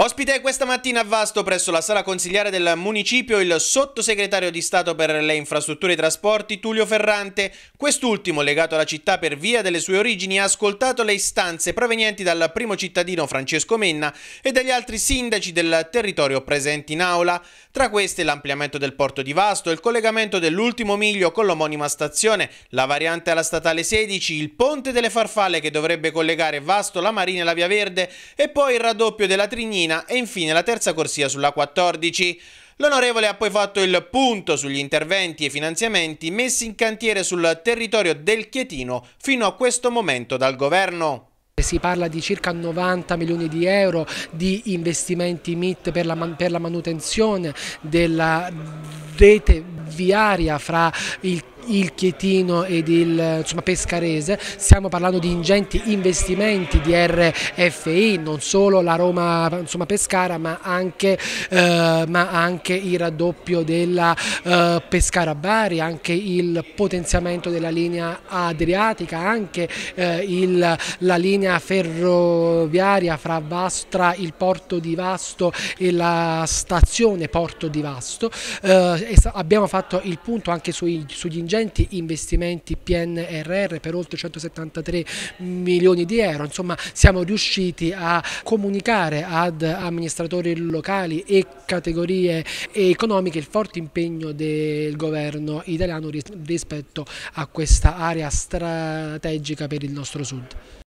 Ospite questa mattina a Vasto presso la sala consigliare del municipio il sottosegretario di Stato per le infrastrutture e i trasporti Tullio Ferrante. Quest'ultimo, legato alla città per via delle sue origini, ha ascoltato le istanze provenienti dal primo cittadino Francesco Menna e dagli altri sindaci del territorio presenti in aula. Tra queste l'ampliamento del porto di Vasto, il collegamento dell'ultimo miglio con l'omonima stazione, la variante alla statale 16, il ponte delle farfalle che dovrebbe collegare Vasto, la Marina e la Via Verde e poi il raddoppio della Trignina Cortina e infine la terza corsia sulla 14. L'onorevole ha poi fatto il punto sugli interventi e finanziamenti messi in cantiere sul territorio del Chietino fino a questo momento dal governo. Si parla di circa 90 milioni di euro di investimenti MIT per la, per la manutenzione della rete viaria fra il il Chietino ed il insomma, Pescarese, stiamo parlando di ingenti investimenti di RFI, non solo la Roma insomma, Pescara ma anche, eh, ma anche, il raddoppio della eh, Pescara Bari, anche il potenziamento della linea adriatica, anche eh, il, la linea ferroviaria fra, Vastra, il porto di Vasto e la stazione porto di Vasto, eh, abbiamo fatto il punto anche sui, sugli ingenti ingenti investimenti PNRR per oltre 173 milioni di euro, insomma siamo riusciti a comunicare ad amministratori locali e categorie economiche il forte impegno del governo italiano rispetto a questa area strategica per il nostro sud.